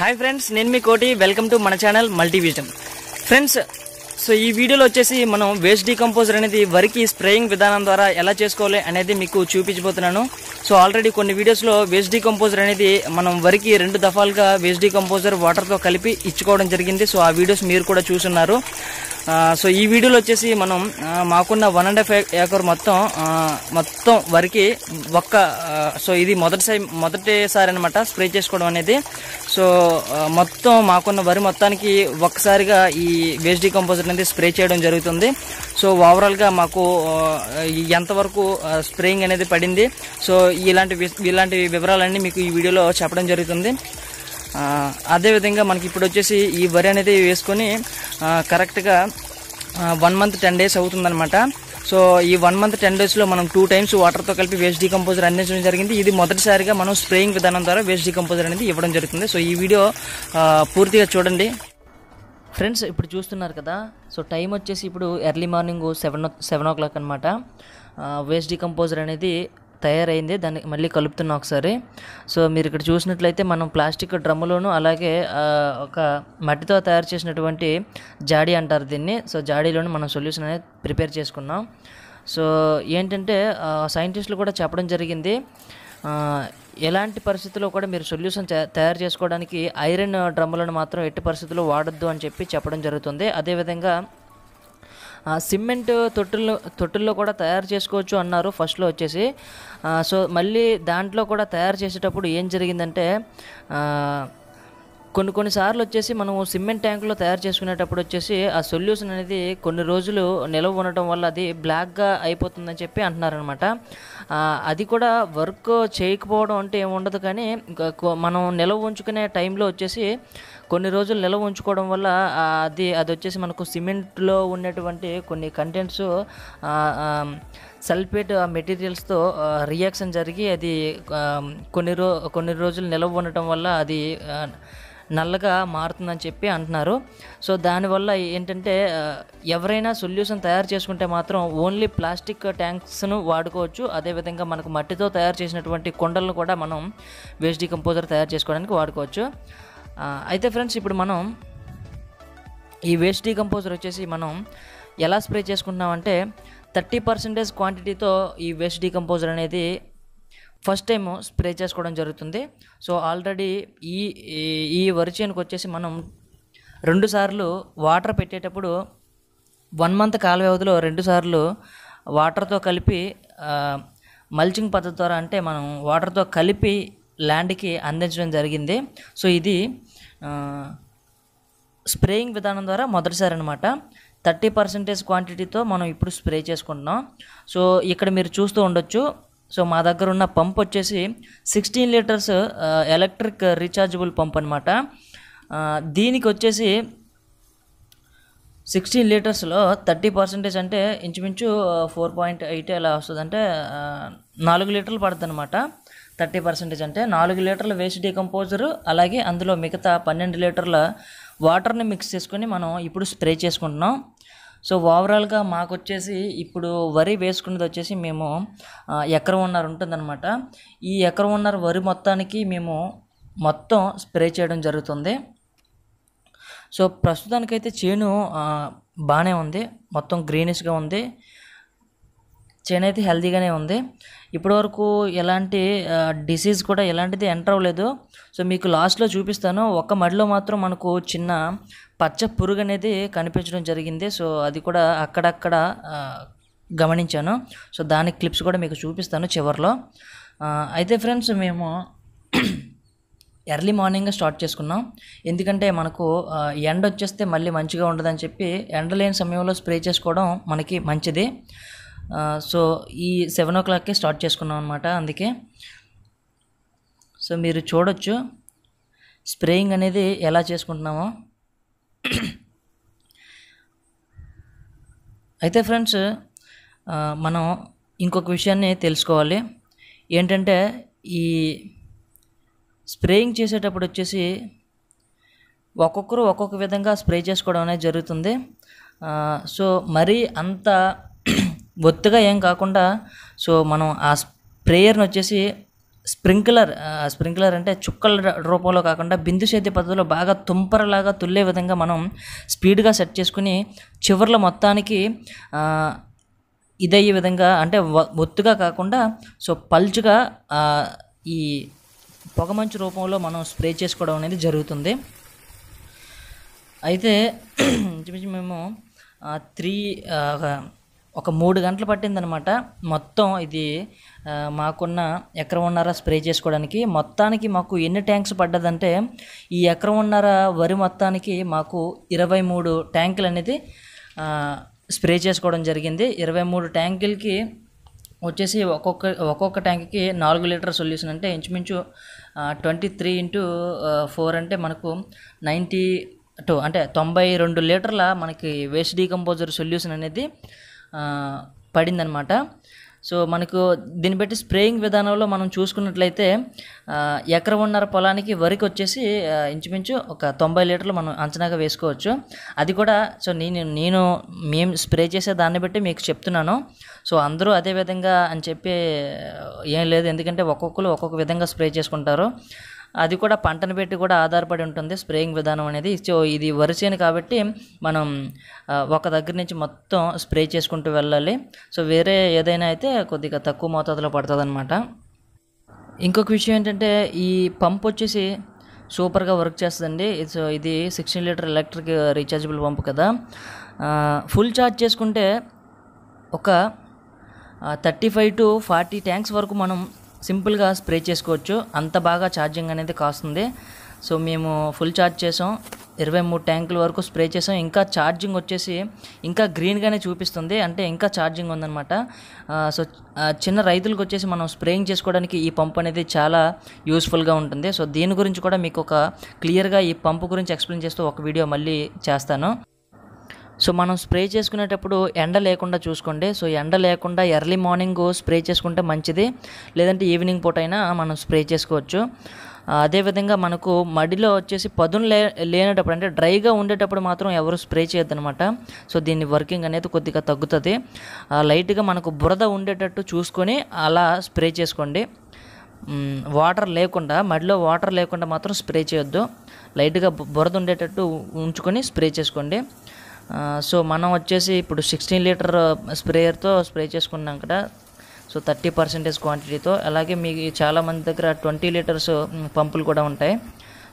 hi friends నేను మీ Koti welcome to మన ఛానల్ మల్టీవిజన్ ఫ్రెండ్స్ సో ఈ వీడియోలో వచ్చేసి మనం వేస్ట్ డీకంపోజర్ అనేది వరికి స్ప్రేయింగ్ విధానం ద్వారా ఎలా చేసుకోవాలి అనేది మీకు చూపించబోతున్నాను సో ఆల్రెడీ కొన్ని వీడియోస్లో వేస్ట్ డీకంపోజర్ అనేది మనం వరికి రెండు దఫాలుగా వేస్ట్ డీకంపోజర్ వాటర్తో కలిపి ఇచ్చుకోవడం జరిగింది సో ఆ వీడియోస్ మీరు కూడా చూసున్నారు సో ఈ వీడియోలో వచ్చేసి మనం మాకున్న వన్ అండ్ హాఫ్ ఏకర్ మొత్తం మొత్తం వరకు ఒక్క సో ఇది మొదటిసారి మొదటిసారి అనమాట స్ప్రే చేసుకోవడం అనేది సో మొత్తం మాకున్న వరి మొత్తానికి ఒక్కసారిగా ఈ వేస్ట్ డికంపోజర్ అనేది స్ప్రే చేయడం జరుగుతుంది సో ఓవరాల్గా మాకు ఎంతవరకు స్ప్రేయింగ్ అనేది పడింది సో ఇలాంటి ఇలాంటి వివరాలన్నీ మీకు ఈ వీడియోలో చెప్పడం జరుగుతుంది అదేవిధంగా మనకి ఇప్పుడు వచ్చేసి ఈ వరి అనేది వేసుకొని కరెక్ట్గా వన్ మంత్ టెన్ డేస్ అవుతుందన్నమాట సో ఈ వన్ మంత్ టెన్ డేస్లో మనం టూ టైమ్స్ వాటర్తో కలిపి వేస్ట్ డికంపోజర్ అందించడం జరిగింది ఇది మొదటిసారిగా మనం స్ప్రేయింగ్ విధానం ద్వారా వేస్ట్ డికంపోజర్ అనేది ఇవ్వడం జరుగుతుంది సో ఈ వీడియో పూర్తిగా చూడండి ఫ్రెండ్స్ ఇప్పుడు చూస్తున్నారు కదా సో టైం వచ్చేసి ఇప్పుడు early morning seven seven o'clock అనమాట వేస్ట్ డికంపోజర్ అనేది తయారైంది దాన్ని మళ్ళీ కలుపుతున్నా ఒకసారి సో మీరు ఇక్కడ చూసినట్లయితే మనం ప్లాస్టిక్ డ్రమ్ములోను అలాగే ఒక మట్టితో తయారు చేసినటువంటి జాడీ అంటారు దీన్ని సో జాడీలోను మనం సొల్యూషన్ అనేది ప్రిపేర్ చేసుకున్నాం సో ఏంటంటే సైంటిస్టులు కూడా చెప్పడం జరిగింది ఎలాంటి పరిస్థితుల్లో కూడా మీరు సొల్యూషన్ తయారు చేసుకోవడానికి ఐరన్ డ్రమ్ములను మాత్రం ఎట్టి పరిస్థితుల్లో వాడద్దు అని చెప్పి చెప్పడం జరుగుతుంది అదేవిధంగా సిమెంట్ తొట్టుల్లో తొట్టుల్లో కూడా తయారు చేసుకోవచ్చు అన్నారు ఫస్ట్లో వచ్చేసి సో మళ్ళీ దాంట్లో కూడా తయారు చేసేటప్పుడు ఏం జరిగిందంటే కొన్ని కొన్నిసార్లు వచ్చేసి మనం సిమెంట్ ట్యాంకులో తయారు చేసుకునేటప్పుడు వచ్చేసి ఆ సొల్యూషన్ అనేది కొన్ని రోజులు నిలవ ఉండటం వల్ల అది బ్లాక్గా అయిపోతుందని చెప్పి అంటున్నారనమాట అది కూడా వర్క్ చేయకపోవడం అంటే ఏముండదు కానీ మనం నిలవ ఉంచుకునే టైంలో వచ్చేసి కొన్ని రోజులు నిలవ ఉంచుకోవడం వల్ల అది అది వచ్చేసి మనకు సిమెంట్లో ఉన్నటువంటి కొన్ని కంటెంట్స్ సల్ఫేట్ మెటీరియల్స్తో రియాక్షన్ జరిగి అది కొన్ని రో కొన్ని రోజులు నిలవ ఉండటం వల్ల అది నల్లగా మారుతుందని చెప్పి అంటున్నారు సో దానివల్ల ఏంటంటే ఎవరైనా సొల్యూషన్ తయారు చేసుకుంటే మాత్రం ఓన్లీ ప్లాస్టిక్ ట్యాంక్స్ను వాడుకోవచ్చు అదేవిధంగా మనకు మట్టితో తయారు చేసినటువంటి కొండలను కూడా మనం వేస్ట్ డికంపోజర్ తయారు చేసుకోవడానికి వాడుకోవచ్చు అయితే ఫ్రెండ్స్ ఇప్పుడు మనం ఈ వేస్ట్ డికంపోజర్ వచ్చేసి మనం ఎలా స్ప్రే చేసుకుంటున్నామంటే థర్టీ పర్సెంటేజ్ క్వాంటిటీతో ఈ వేస్ట్ డికంపోజర్ అనేది ఫస్ట్ టైం స్ప్రే చేసుకోవడం జరుగుతుంది సో ఆల్రెడీ ఈ ఈ వరి చేనుకు వచ్చేసి మనం రెండుసార్లు వాటర్ పెట్టేటప్పుడు వన్ మంత్ కాల వ్యవధిలో రెండుసార్లు వాటర్తో కలిపి మల్చింగ్ పద్ధతి ద్వారా అంటే మనం వాటర్తో కలిపి ల్యాండ్కి అందించడం జరిగింది సో ఇది స్ప్రేయింగ్ విధానం ద్వారా మొదటిసారి అనమాట థర్టీ పర్సెంటేజ్ క్వాంటిటీతో మనం ఇప్పుడు స్ప్రే చేసుకుంటున్నాం సో ఇక్కడ మీరు చూస్తూ ఉండొచ్చు సో మా దగ్గర ఉన్న పంప్ వచ్చేసి sixteen litres electric rechargeable pump అనమాట దీనికి వచ్చేసి సిక్స్టీన్ లీటర్స్లో థర్టీ పర్సెంటేజ్ అంటే ఇంచుమించు ఫోర్ పాయింట్ ఎయిట్ ఎలా వస్తుంది అంటే నాలుగు లీటర్లు పడుతుంది అనమాట థర్టీ పర్సెంటేజ్ అంటే నాలుగు లీటర్ల వేస్ట్ డీకంపోజర్ అలాగే అందులో మిగతా పన్నెండు లీటర్ల వాటర్ని మిక్స్ చేసుకొని మనం ఇప్పుడు స్ప్రే చేసుకుంటున్నాం సో ఓవరాల్గా మాకు వచ్చేసి ఇప్పుడు వరి వేసుకున్నది వచ్చేసి మేము ఎకరం ఉన్నర ఉంటుందన్నమాట ఈ ఎకరం ఉన్నర వరి మొత్తానికి మేము మొత్తం స్ప్రే చేయడం జరుగుతుంది సో ప్రస్తుతానికైతే చేను బాగానే ఉంది మొత్తం గ్రీనిష్గా ఉంది చైన్ అయితే హెల్దీగానే ఉంది ఇప్పటివరకు ఎలాంటి డిసీజ్ కూడా ఎలాంటిది ఎంటర్ అవ్వలేదు సో మీకు లాస్ట్లో చూపిస్తాను ఒక్క మడిలో మాత్రం మనకు చిన్న పచ్చ పురుగు అనేది కనిపించడం జరిగింది సో అది కూడా అక్కడక్కడ గమనించాను సో దాని క్లిప్స్ కూడా మీకు చూపిస్తాను చివరిలో అయితే ఫ్రెండ్స్ మేము ఎర్లీ మార్నింగ్ స్టార్ట్ చేసుకున్నాం ఎందుకంటే మనకు ఎండ వచ్చేస్తే మళ్ళీ మంచిగా ఉండదని చెప్పి ఎండ లేని సమయంలో స్ప్రే చేసుకోవడం మనకి మంచిది సో ఈ సెవెన్ ఓ క్లాక్కే స్టార్ట్ చేసుకున్నాం అనమాట అందుకే సో మీరు చూడొచ్చు స్ప్రేయింగ్ అనేది ఎలా చేసుకుంటున్నామో అయితే ఫ్రెండ్స్ మనం ఇంకొక విషయాన్ని తెలుసుకోవాలి ఏంటంటే ఈ స్ప్రేయింగ్ చేసేటప్పుడు వచ్చేసి ఒక్కొక్కరు ఒక్కొక్క విధంగా స్ప్రే చేసుకోవడం అనేది జరుగుతుంది సో మరీ అంత బొత్తుగా ఏం కాకుండా సో మనం ఆ స్ప్రేయర్ని వచ్చేసి స్ప్రింక్లర్ స్ప్రింక్లర్ అంటే చుక్కల రూపంలో కాకుండా బిందు సేద్య పద్ధతిలో బాగా తుంపరలాగా తుల్లే విధంగా మనం స్పీడ్గా సెట్ చేసుకుని చివర్లో మొత్తానికి ఇదయ్యే విధంగా అంటే ఒత్తుగా కాకుండా సో పల్చుగా ఈ పొగమంచు రూపంలో మనం స్ప్రే చేసుకోవడం అనేది జరుగుతుంది అయితే మేము త్రీ ఒక మూడు గంటలు పట్టిందనమాట మొత్తం ఇది మాకున్న ఎకరం ఉన్నారా స్ప్రే చేసుకోవడానికి మొత్తానికి మాకు ఎన్ని ట్యాంక్స్ పడ్డదంటే ఈ ఎకరం ఉన్నారా వరి మొత్తానికి మాకు ఇరవై మూడు ట్యాంకులు అనేది స్ప్రే చేసుకోవడం జరిగింది ఇరవై మూడు ట్యాంకులకి వచ్చేసి ఒక్కొక్క ఒక్కొక్క ట్యాంక్కి నాలుగు లీటర్ సొల్యూషన్ అంటే ఇంచుమించు ట్వంటీ త్రీ ఇంటూ ఫోర్ అంటే మనకు నైంటీ టూ అంటే తొంభై రెండు లీటర్ల మనకి వేస్ట్ డీకంపోజర్ సొల్యూషన్ అనేది పడిందనమాట సో మనకు దీన్ని బట్టి స్ప్రేయింగ్ విధానంలో మనం చూసుకున్నట్లయితే ఎకరం ఉన్నర పొలానికి వరికి వచ్చేసి ఇంచుమించు ఒక తొంభై లీటర్లు మనం అంచనాగా వేసుకోవచ్చు అది కూడా సో నేను నేను మేము స్ప్రే చేసే దాన్ని బట్టి మీకు చెప్తున్నాను సో అందరూ అదే విధంగా అని చెప్పి ఏం లేదు ఎందుకంటే ఒక్కొక్కరు ఒక్కొక్క విధంగా స్ప్రే చేసుకుంటారు అది కూడా పంటను పెట్టి కూడా ఆధారపడి ఉంటుంది స్ప్రేయింగ్ విధానం అనేది సో ఇది వరిసేను కాబట్టి మనం ఒక దగ్గర నుంచి మొత్తం స్ప్రే చేసుకుంటూ వెళ్ళాలి సో వేరే ఏదైనా అయితే కొద్దిగా తక్కువ మోతాదులో పడుతుంది అనమాట ఇంకొక విషయం ఏంటంటే ఈ పంప్ వచ్చేసి సూపర్గా వర్క్ చేస్తుందండి సో ఇది sixteen litre electric rechargeable pump కదా ఫుల్ ఛార్జ్ చేసుకుంటే ఒక thirty five to forty tanks వరకు మనం సింపుల్గా స్ప్రే చేసుకోవచ్చు అంత బాగా ఛార్జింగ్ అనేది కాస్తుంది సో మేము ఫుల్ ఛార్జ్ చేసాం ఇరవై మూడు ట్యాంకుల వరకు స్ప్రే చేసాం ఇంకా ఛార్జింగ్ వచ్చేసి ఇంకా గ్రీన్గానే చూపిస్తుంది అంటే ఇంకా ఛార్జింగ్ ఉందన్నమాట సో చిన్న రైతులకు వచ్చేసి మనం స్ప్రేయింగ్ చేసుకోవడానికి ఈ పంప్ అనేది చాలా యూస్ఫుల్గా ఉంటుంది సో దీని గురించి కూడా మీకు ఒక క్లియర్గా ఈ పంపు గురించి ఎక్స్ప్లెయిన్ చేస్తూ ఒక వీడియో మళ్ళీ చేస్తాను సో మనం స్ప్రే చేసుకునేటప్పుడు ఎండ లేకుండా చూసుకోండి సో ఎండ లేకుండా ఎర్లీ మార్నింగ్ స్ప్రే చేసుకుంటే మంచిది లేదంటే ఈవినింగ్ పూట అయినా మనం స్ప్రే చేసుకోవచ్చు అదేవిధంగా మనకు మడిలో వచ్చేసి పదును లే లేనటప్పుడు అంటే డ్రైగా ఉండేటప్పుడు మాత్రం ఎవరు స్ప్రే చేయొద్దనమాట సో దీన్ని వర్కింగ్ అనేది కొద్దిగా తగ్గుతుంది లైట్గా మనకు బురద ఉండేటట్టు చూసుకొని అలా స్ప్రే చేసుకోండి వాటర్ లేకుండా మడిలో వాటర్ లేకుండా మాత్రం స్ప్రే చేయొద్దు లైట్గా బురద ఉండేటట్టు ఉంచుకొని స్ప్రే చేసుకోండి సో మనం వచ్చేసి ఇప్పుడు సిక్స్టీన్ లీటర్ స్ప్రేయర్తో స్ప్రే చేసుకున్నాం కదా సో థర్టీ పర్సెంటేజ్ క్వాంటిటీతో అలాగే మీకు చాలామంది దగ్గర ట్వంటీ లీటర్స్ పంపులు కూడా ఉంటాయి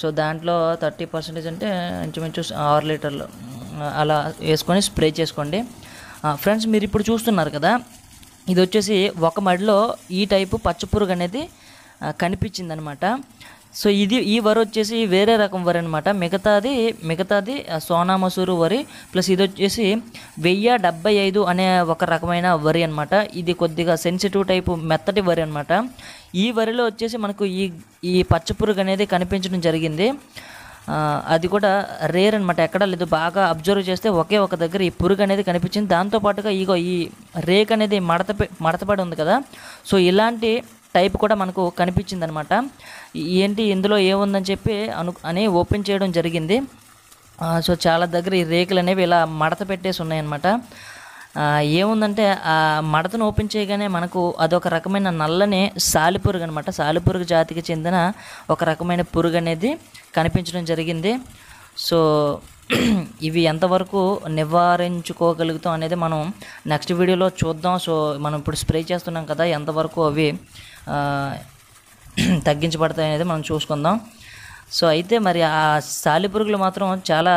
సో దాంట్లో థర్టీ పర్సెంటేజ్ అంటే ఇంచుమించు ఆరు లీటర్లు అలా వేసుకొని స్ప్రే చేసుకోండి ఫ్రెండ్స్ మీరు ఇప్పుడు చూస్తున్నారు కదా ఇది వచ్చేసి ఒక మడిలో ఈ టైపు పచ్చపురుగు అనేది కనిపించింది అనమాట సో ఇది ఈ వరి వచ్చేసి వేరే రకం వరి అనమాట మిగతాది మిగతాది సోనా మసూరు వరి ప్లస్ ఇది వచ్చేసి వెయ్యి డెబ్బై ఐదు అనే ఒక రకమైన వరి అనమాట ఇది కొద్దిగా సెన్సిటివ్ టైపు మెత్తటి వరి అనమాట ఈ వరిలో వచ్చేసి మనకు ఈ ఈ పచ్చపురుగు అనేది కనిపించడం జరిగింది అది కూడా రేర్ అనమాట ఎక్కడ లేదు బాగా అబ్జర్వ్ చేస్తే ఒకే ఒక దగ్గర ఈ పురుగు అనేది కనిపించింది దాంతోపాటుగా ఇగో ఈ రేక్ అనేది మడత మడతపడి ఉంది కదా సో ఇలాంటి టైప్ కూడా మనకు కనిపించింది అనమాట ఏంటి ఇందులో ఏముందని చెప్పి అను అని ఓపెన్ చేయడం జరిగింది సో చాలా దగ్గర ఈ రేకులు అనేవి ఇలా మడత పెట్టేసి ఉన్నాయన్నమాట ఏముందంటే ఆ మడతను ఓపెన్ చేయగానే మనకు అదొక రకమైన నల్లని సాలిపురుగు అనమాట సాలిపురుగు జాతికి చెందిన ఒక రకమైన పురుగు అనేది కనిపించడం జరిగింది సో ఇవి ఎంతవరకు నివారించుకోగలుగుతాం అనేది మనం నెక్స్ట్ వీడియోలో చూద్దాం సో మనం ఇప్పుడు స్ప్రే చేస్తున్నాం కదా ఎంతవరకు అవి తగ్గించబడతాయి అనేది మనం చూసుకుందాం సో అయితే మరి ఆ సాలిపురుగులు మాత్రం చాలా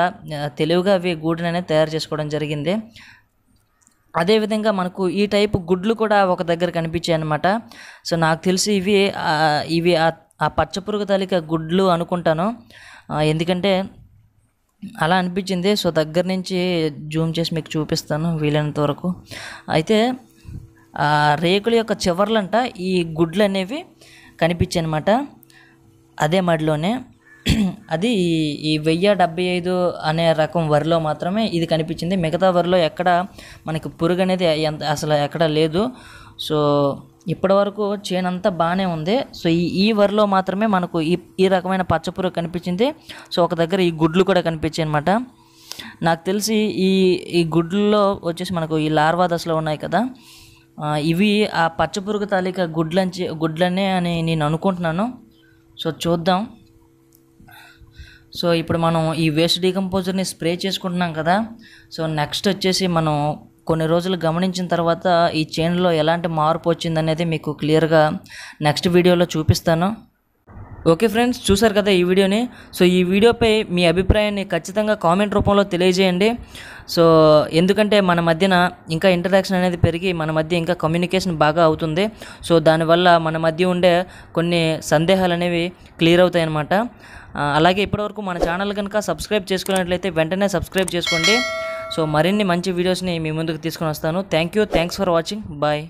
తెలివిగా అవి గూడుని అనేది తయారు చేసుకోవడం జరిగింది అదేవిధంగా మనకు ఈ టైపు గుడ్లు కూడా ఒక దగ్గర కనిపించాయి అనమాట సో నాకు తెలిసి ఇవి ఇవి ఆ పచ్చపురుగు తాలిక గుడ్లు అనుకుంటాను ఎందుకంటే అలా అనిపించింది సో దగ్గర నుంచి జూమ్ చేసి మీకు చూపిస్తాను వీలైనంత వరకు అయితే రేకుల యొక్క చివర్లంట ఈ గుడ్లు అనేవి కనిపించాయి అనమాట అదే మడిలోనే అది ఈ వెయ్యి డెబ్బై ఐదు అనే రకం వరిలో మాత్రమే ఇది కనిపించింది మిగతా వరిలో ఎక్కడ మనకి పురుగు అనేది ఎంత అసలు ఎక్కడ లేదు సో ఇప్పటి వరకు చేను అంతా బాగానే ఉంది సో ఈ ఈ వరిలో మాత్రమే మనకు ఈ ఈ రకమైన పచ్చపురుగు కనిపించింది సో ఒక దగ్గర ఈ గుడ్లు కూడా కనిపించాయి అనమాట నాకు తెలిసి ఈ ఈ గుడ్లలో వచ్చేసి మనకు ఈ లార్వా దశలో ఉన్నాయి కదా ఇవి ఆ పచ్చపురుగు తాలిక గుడ్లంచి గుడ్లనే అని నేను అనుకుంటున్నాను సో చూద్దాం సో ఇప్పుడు మనం ఈ వేస్ట్ డీకంపోజర్ని స్ప్రే చేసుకుంటున్నాం కదా సో నెక్స్ట్ వచ్చేసి మనం కొన్ని రోజులు గమనించిన తర్వాత ఈ చైన్లో ఎలాంటి మార్పు వచ్చిందనేది మీకు క్లియర్గా నెక్స్ట్ వీడియోలో చూపిస్తాను ఓకే ఫ్రెండ్స్ చూసారు కదా ఈ వీడియోని సో ఈ వీడియోపై మీ అభిప్రాయాన్ని ఖచ్చితంగా కామెంట్ రూపంలో తెలియజేయండి సో ఎందుకంటే మన మధ్యన ఇంకా ఇంటరాక్షన్ అనేది పెరిగి మన మధ్య ఇంకా కమ్యూనికేషన్ బాగా అవుతుంది సో దానివల్ల మన మధ్య ఉండే కొన్ని సందేహాలు అనేవి క్లియర్ అవుతాయి అన్నమాట అలాగే ఇప్పటివరకు మన ఛానల్ కనుక సబ్స్క్రైబ్ చేసుకున్నట్లయితే వెంటనే సబ్స్క్రైబ్ చేసుకోండి సో మరిన్ని మంచి వీడియోస్ని మీ ముందుకు తీసుకుని వస్తాను thank you thanks for watching bye